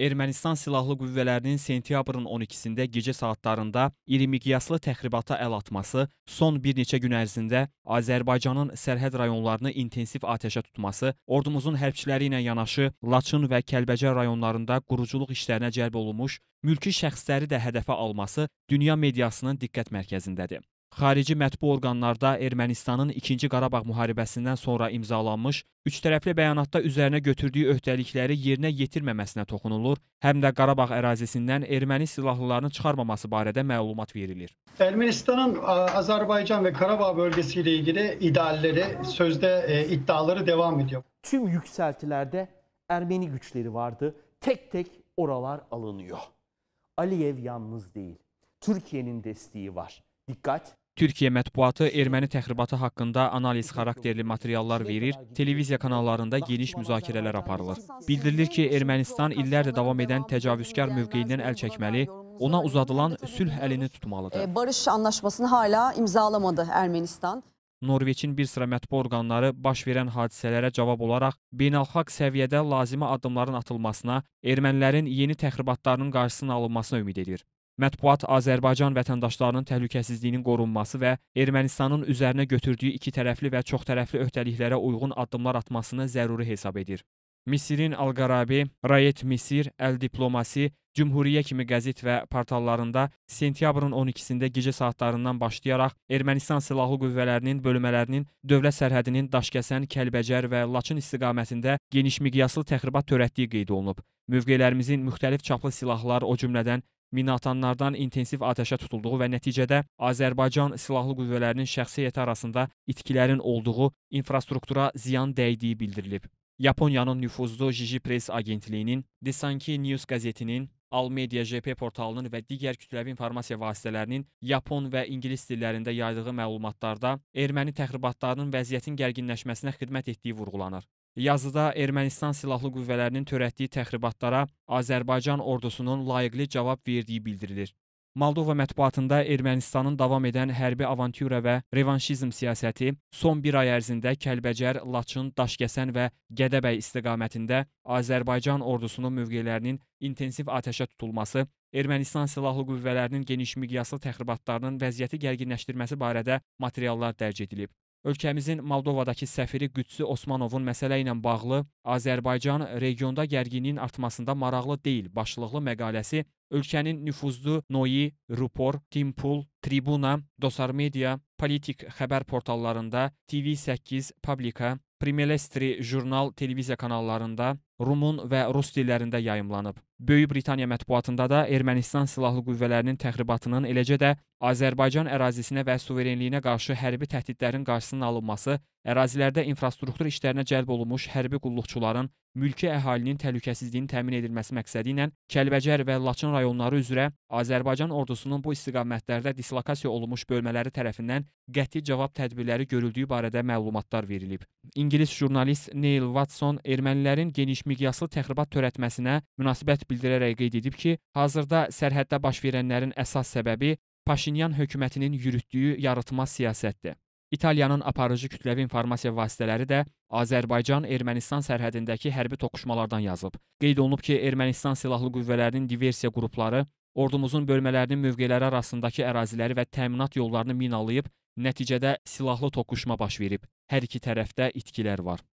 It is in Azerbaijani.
Ermənistan Silahlı Qüvvələrinin sentyabrın 12-sində gecə saatlarında iri miqyaslı təxribata əl atması, son bir neçə gün ərzində Azərbaycanın sərhəd rayonlarını intensiv atəşə tutması, ordumuzun hərbçiləri ilə yanaşı Laçın və Kəlbəcər rayonlarında quruculuq işlərinə cəlb olunmuş mülki şəxsləri də hədəfə alması dünya mediasının diqqət mərkəzindədir. Xarici mətbu orqanlarda Ermənistanın 2-ci Qarabağ müharibəsindən sonra imzalanmış üçtərəfli bəyanatda üzərinə götürdüyü öhdəlikləri yerinə yetirməməsinə toxunulur, həm də Qarabağ ərazisindən erməni silahlılarını çıxarmaması barədə məlumat verilir. Ermənistanın Azərbaycan və Qarabağ bölgəsi ilə ilgili idealləri, sözdə e, iddiaları devam ediyor. Tüm yüksəltilərdə Ermeni gücləri vardı. Tek-tek oralar alınıyor. Aliyev yalnız değil. Türkiye'nin desteği var. Dikkat, Türkiyə mətbuatı erməni təxribatı haqqında analiz xarakterli materiallar verir, televiziya kanallarında geniş müzakirələr aparılır. Bildirilir ki, Ermənistan illərdə davam edən təcavüzkar mövqeyindən əl çəkməli, ona uzadılan sülh əlini tutmalıdır. E, barış anlaşmasını hala imzalamadı Ermənistan. Norveçin bir sıra mətbu orqanları baş verən hadisələrə cavab olaraq beynəlxalq səviyyədə lazımi addımların atılmasına, ermənilərin yeni təxribatlarının qarşısının alınmasına ümid edir. Mətbuat Azərbaycan vətəndaşlarının təhlükəsizliyinin qorunması və Ermənistanın üzərinə götürdüyü ikitərəfli və çoxtərəfli öhdəliklərə uyğun addımlar atmasını zəruri hesab edir. Misirin Alqarabi, Rayet Misir, Əl Diplomasi, Cümhuriyə kimi qəzet və portallarında sentyabrın 12-sində gecə saatlarından başlayaraq Ermənistan silahlı qüvvələrinin bölmələrinin dövlət sərhədinin Daşkəsən, Kəlbəcər və Laçın istiqamətində geniş miqyaslı təxribat törətdiyi qeyd olunub. Mövqelərimizin müxtəlif çaplı silahlar, o cümlədən Minaatanlardan intensiv atəşə tutulduğu və nəticədə Azərbaycan silahlı qüvvələrinin şəxsi heyəti arasında itkilərin olduğu, infrastruktura ziyan dəydiyi bildirilib. Yaponiyanın nüfuzlu Jiji Press agentliyinin, Disanki News qəzetinin, Almedia JP portalının və digər kütləvi informasiya vasitələrinin yapon və ingilis dillərində yaydığı məlumatlarda erməni təxribatlarının vəziyyətin gərginləşməsinə xidmət etdiyi vurğulanır. Yazıda Ermənistan silahlı qüvvələrinin törətdiyi təxribatlara Azərbaycan ordusunun layiqli cavab verdiyi bildirilir. Moldova mətbuatında Ermənistanın davam edən hərbi avantyura və revanşizm siyasəti son bir ay ərzində Kəlbəcər, Laçın, Daşkəsən və Gədəbəy istiqamətində Azərbaycan ordusunun mövqelərinin intensiv atəşə tutulması, Ermənistan silahlı qüvvələrinin geniş miqyaslı təxribatlarının vəziyyəti gərginləşdirməsi barədə materiallar dərc edilib. Ölkəmizin Moldovadakı səfiri Qüdsü Osmanovun məsələ ilə bağlı Azərbaycan regionda gərginliyin artmasında maraqlı deyil başlıqlı məqaləsi ölkənin nüfuzlu Noi, Rupor, Timpul, Tribuna, Dosar Media, politik xəbər portallarında TV8, Publika, Primelestri jurnal televiziya kanallarında, Rumun və rus dillərində yayımlanıb. Böyük Britaniya mətbuatında da Ermənistan silahlı qüvvələrinin təxribatının, eləcə də Azərbaycan ərazisinə və suverenliyinə qarşı hərbi təhdidlərin qarşısının alınması, ərazilərdə infrastruktur işlərinə cəlb olunmuş hərbi qulluqçuların, mülki əhalinin təhlükəsizliyinin təmin edilməsi məqsədi ilə Kəlbəcər və Laçın rayonları üzrə Azərbaycan ordusunun bu istiqamətlərdə dislokasiya olunmuş bölmələri tərəfindən qəti cavab tədbirləri görüldüyü barədə məlumatlar verilib. İngilis jurnalist Neil Watson ermənilərin geniş miqyaslı təxribat törətməsinə münasibət bildirərək qeyd edib ki, hazırda sərhəddə baş verənlərin əsas səbəbi Paşinyan hökumətinin yürütdüyü yarıtmaz siyasətdir. İtaliyanın aparıcı kütləvi informasiya vasitələri də Azərbaycan-Ermənistan sərhədindəki hərbi toqquşmalardan yazıb. Qeyd olunub ki, Ermənistan silahlı qüvvələrinin diversiya qrupları ordumuzun bölmələrinin mövqeləri arasındakı əraziləri və təminat yollarını minalayıb Nəticədə silahlı toqquşma baş verib. Hər iki tərəfdə itkilər var.